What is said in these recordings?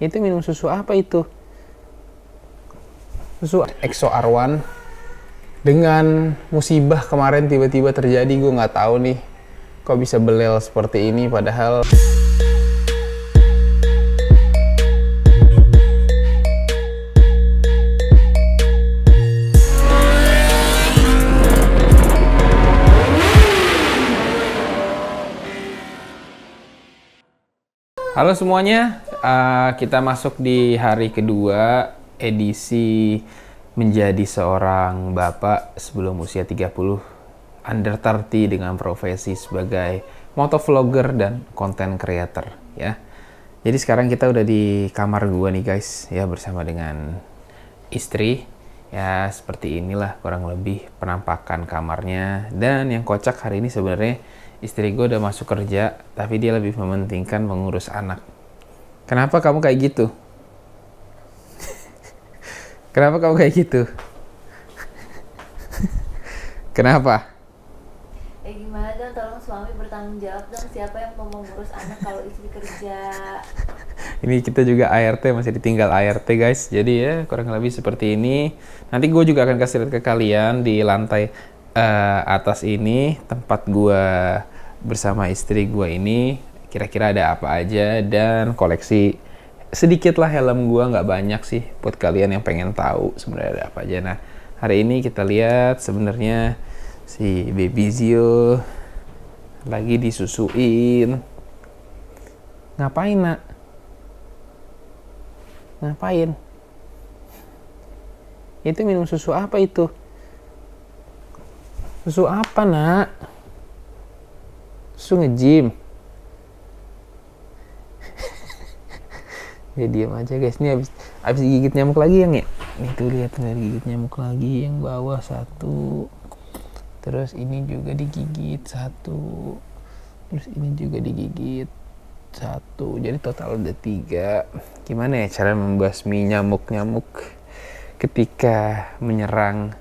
itu minum susu apa itu susu EXO R1 dengan musibah kemarin tiba-tiba terjadi gue nggak tahu nih kok bisa belel seperti ini padahal Halo semuanya, uh, kita masuk di hari kedua edisi menjadi seorang bapak sebelum usia 30 under 30 dengan profesi sebagai motovlogger dan content creator ya. Jadi sekarang kita udah di kamar gua nih guys ya bersama dengan istri ya seperti inilah kurang lebih penampakan kamarnya dan yang kocak hari ini sebenarnya istri gue udah masuk kerja tapi dia lebih mementingkan mengurus anak Kenapa kamu kayak gitu? Kenapa kamu kayak gitu? Kenapa? Eh gimana dong, tolong suami bertanggung jawab dong siapa yang mau mengurus anak kalau istri kerja. ini kita juga ART masih ditinggal ART guys. Jadi ya kurang lebih seperti ini. Nanti gue juga akan kasih lihat ke kalian di lantai uh, atas ini tempat gue bersama istri gue ini kira-kira ada apa aja dan koleksi sedikit lah helm gue nggak banyak sih buat kalian yang pengen tahu sebenarnya ada apa aja nah hari ini kita lihat sebenarnya si baby Zio lagi disusuin ngapain nak ngapain itu minum susu apa itu susu apa nak susu ngejim dia ya, diam aja guys ini habis habis gigit nyamuk lagi yang ya itu lihat nih gigit nyamuk lagi yang bawah satu terus ini juga digigit satu terus ini juga digigit satu jadi total ada tiga gimana ya cara membasmi nyamuk nyamuk ketika menyerang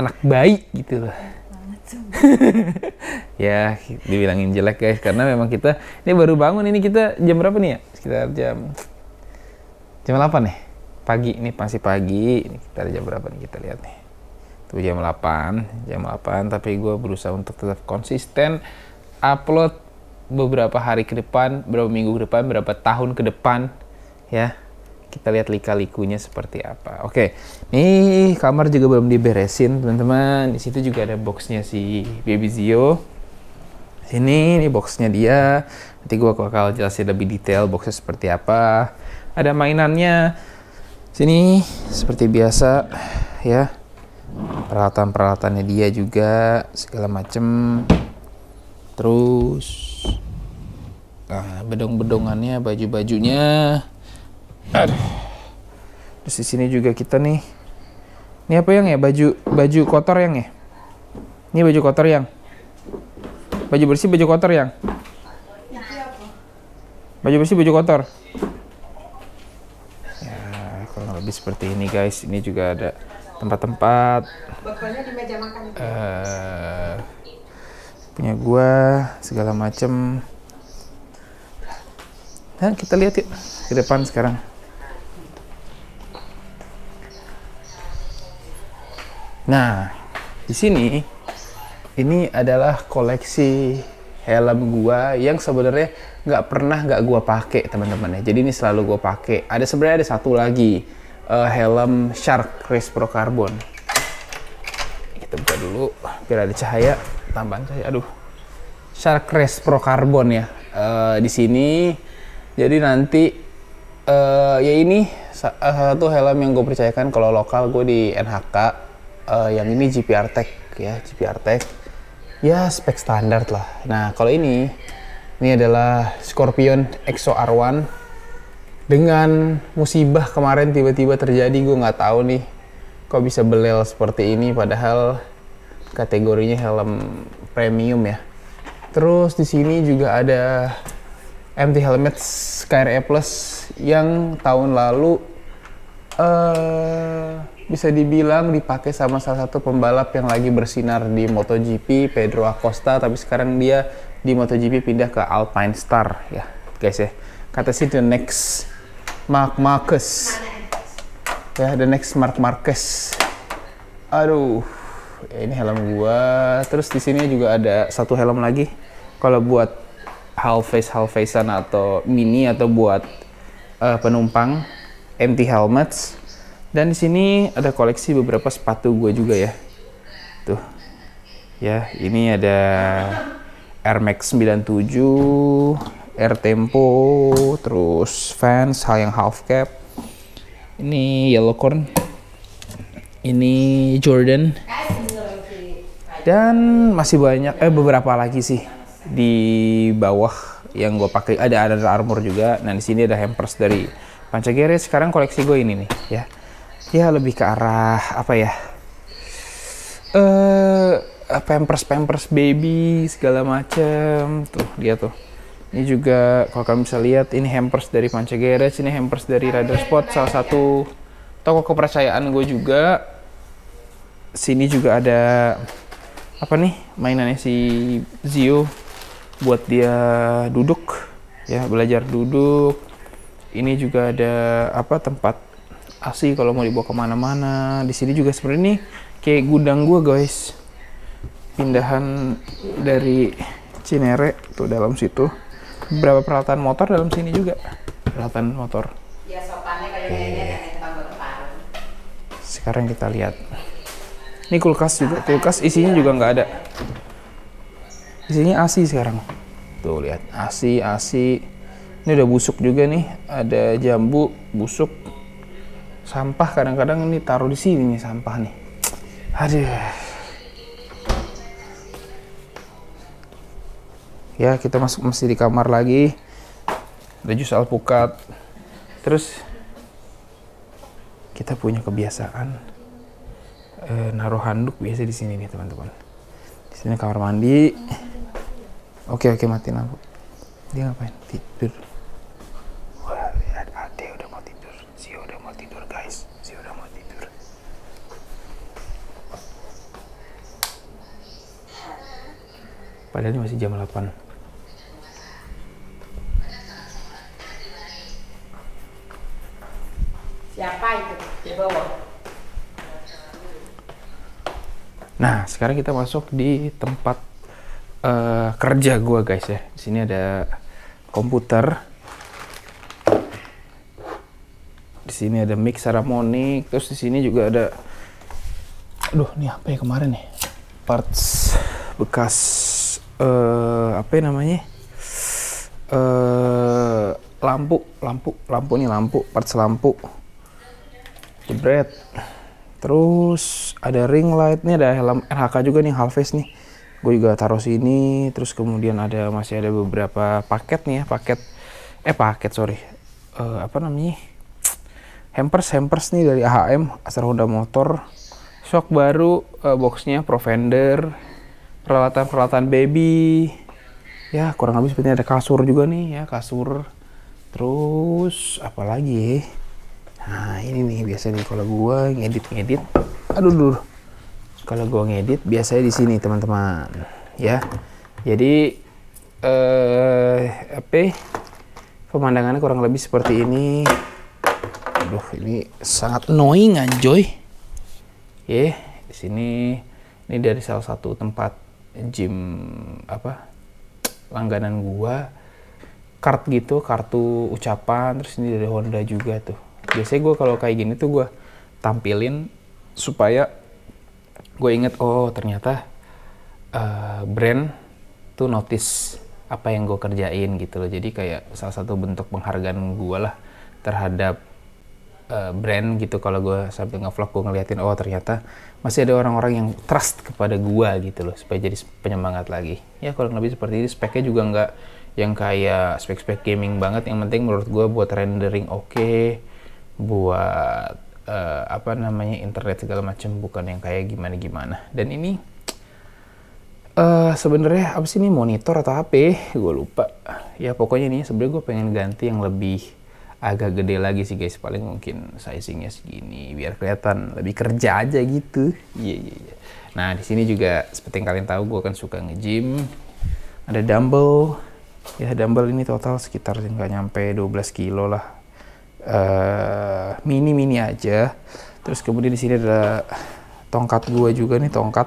anak bayi gitu loh ya dibilangin jelek guys karena memang kita ini baru bangun ini kita jam berapa nih ya sekitar jam jam 8 nih pagi ini pasti pagi ini kita jam berapa nih kita lihat nih tuh jam 8 jam 8 tapi gue berusaha untuk tetap konsisten upload beberapa hari ke depan beberapa minggu ke depan beberapa tahun ke depan ya kita lihat lika-likunya seperti apa. Oke, nih kamar juga belum diberesin teman-teman. Di situ juga ada boxnya si Baby Zio ini ini boxnya dia nanti gue bakal jelasin lebih detail boxnya seperti apa ada mainannya sini seperti biasa ya peralatan peralatannya dia juga segala macem terus nah, bedong bedongannya baju bajunya aduh terus di sini juga kita nih ini apa yang ya baju baju kotor yang ya ini baju kotor yang Baju bersih, baju kotor yang? Baju bersih, baju kotor. Ya, kurang lebih seperti ini guys. Ini juga ada tempat-tempat. Uh, punya gua, segala macem. Nah, kita lihat yuk ke depan sekarang. Nah, di sini ini adalah koleksi helm gua yang sebenarnya nggak pernah nggak gua pakai teman-teman ya jadi ini selalu gua pakai ada sebenarnya ada satu lagi uh, helm Shark Race Pro Carbon kita buka dulu biar ada cahaya tambahan cahaya aduh Shark Race Pro Carbon ya uh, di sini jadi nanti uh, ya ini satu helm yang gue percayakan kalau lokal gue di NHK uh, yang ini GPR Tech ya GPR Tech ya spek standar lah. Nah kalau ini, ini adalah Scorpion EXO R1 dengan musibah kemarin tiba-tiba terjadi gue nggak tahu nih kok bisa belel seperti ini padahal kategorinya helm premium ya. Terus di sini juga ada MT Helmet Skyr Plus yang tahun lalu uh, bisa dibilang dipakai sama salah satu pembalap yang lagi bersinar di MotoGP, Pedro Acosta, tapi sekarang dia di MotoGP pindah ke Alpine Star ya, guys ya. Kata sih the next Mark Marquez Ya, the next Mark Marquez. Aduh, ya ini helm gua. Terus di sini juga ada satu helm lagi. Kalau buat half face half facean atau mini atau buat uh, penumpang empty helmets dan di sini ada koleksi beberapa sepatu gue juga ya. Tuh. Ya, ini ada Air Max 97, Air Tempo, terus Vans yang half cap. Ini Yellow Corn. Ini Jordan. Dan masih banyak eh beberapa lagi sih di bawah yang gue pakai ada ada armor juga. Nah, di sini ada hampers dari Panca Pancageres. Sekarang koleksi gue ini nih ya ya lebih ke arah apa ya eh uh, pampers pampers baby segala macem tuh dia tuh ini juga kalau kalian bisa lihat ini hampers dari Panca Garage ini hampers dari Radar Spot salah satu toko kepercayaan gue juga sini juga ada apa nih mainannya si Zio buat dia duduk ya belajar duduk ini juga ada apa tempat asli kalau mau dibawa kemana-mana di sini juga sebenarnya nih kayak gudang gua guys pindahan dari Cinere tuh dalam situ berapa peralatan motor dalam sini juga peralatan motor ya, iya. sekarang kita lihat ini kulkas juga kulkas isinya juga nggak ada isinya asi sekarang tuh lihat asi asi ini udah busuk juga nih ada jambu busuk sampah kadang-kadang ini taruh di sini nih sampah nih aduh ya kita masuk mesti di kamar lagi ada jus alpukat terus kita punya kebiasaan e, naruh handuk biasa di sini nih teman-teman di sini kamar mandi oke oke mati lampu dia ngapain tidur guys udah mau tidur padahal ini masih jam 8 siapa itu di bawah nah sekarang kita masuk di tempat uh, kerja gue guys ya di sini ada komputer di sini ada mix harmonik terus di sini juga ada aduh ini apa ya kemarin nih ya? parts bekas uh, apa ya namanya uh, lampu lampu lampu nih lampu parts lampu jebret terus ada ring light nih ada helm RHK juga nih half face nih gue juga taruh sini terus kemudian ada masih ada beberapa paket nih ya paket eh paket sorry uh, apa namanya hampers hampers nih dari AHM Astra Honda Motor shock baru uh, boxnya Provender peralatan peralatan baby ya kurang lebih sepertinya ada kasur juga nih ya kasur terus apa lagi nah ini nih biasanya nih kalau gua ngedit ngedit aduh dulu kalau gua ngedit biasanya di sini teman-teman ya jadi eh apa pemandangannya kurang lebih seperti ini Aduh, ini sangat annoying anjoy. Ya, yeah, di sini ini dari salah satu tempat gym apa? langganan gua. Kart gitu, kartu ucapan, terus ini dari Honda juga tuh. Biasanya gua kalau kayak gini tuh gua tampilin supaya gue inget oh ternyata uh, brand tuh notice apa yang gue kerjain gitu loh jadi kayak salah satu bentuk penghargaan gue lah terhadap Eh, brand gitu kalau gue sambil ngevlog gue ngeliatin oh ternyata masih ada orang-orang yang trust kepada gue gitu loh supaya jadi penyemangat lagi ya kurang lebih seperti ini speknya juga nggak yang kayak spek-spek gaming banget yang penting menurut gue buat rendering oke okay, buat uh, apa namanya internet segala macam bukan yang kayak gimana gimana dan ini uh, sebenarnya apa sih ini monitor atau HP gue lupa ya pokoknya ini sebenarnya gue pengen ganti yang lebih agak gede lagi sih guys paling mungkin sizingnya segini biar kelihatan lebih kerja aja gitu iya yeah, iya yeah, yeah. nah di sini juga seperti yang kalian tahu gue kan suka nge-gym ada dumbbell ya dumbbell ini total sekitar nggak nyampe 12 kilo lah eh, mini mini mini aja terus kemudian di sini ada tongkat gue juga nih tongkat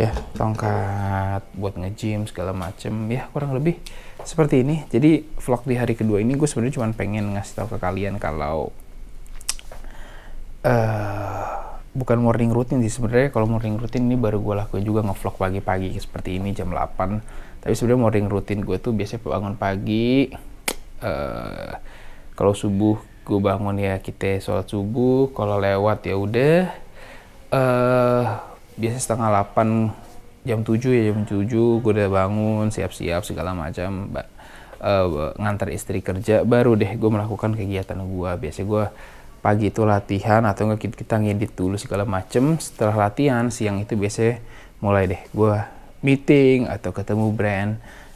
ya tongkat buat nge-gym segala macem ya kurang lebih seperti ini jadi vlog di hari kedua ini gue sebenarnya cuma pengen ngasih tahu ke kalian kalau uh, bukan morning routine sih sebenarnya kalau morning routine ini baru gue lakuin juga ngevlog pagi-pagi seperti ini jam 8 tapi sebenarnya morning routine gue tuh biasanya bangun pagi uh, kalau subuh gue bangun ya kita sholat subuh kalau lewat ya udah eh uh, biasa setengah 8 jam 7 ya jam 7 gue udah bangun siap-siap segala macam uh, ngantar istri kerja baru deh gue melakukan kegiatan gue biasanya gue pagi itu latihan atau enggak kita ngedit dulu segala macam setelah latihan siang itu biasanya mulai deh gue meeting atau ketemu brand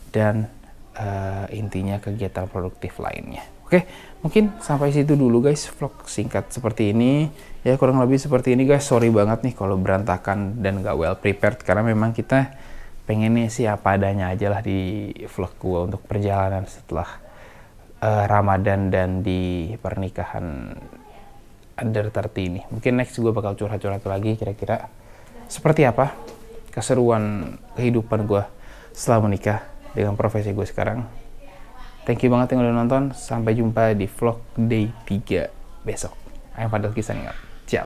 dan uh, intinya kegiatan produktif lainnya Oke, mungkin sampai situ dulu guys vlog singkat seperti ini. Ya kurang lebih seperti ini guys. Sorry banget nih kalau berantakan dan gak well prepared karena memang kita pengennya sih apa adanya aja lah di vlog gue untuk perjalanan setelah uh, Ramadan dan di pernikahan under 30 ini. Mungkin next gue bakal curhat-curhat lagi kira-kira seperti apa keseruan kehidupan gue setelah menikah dengan profesi gue sekarang Thank you banget yang udah nonton. Sampai jumpa di vlog day 3 besok. Ayo padahal kisah nih.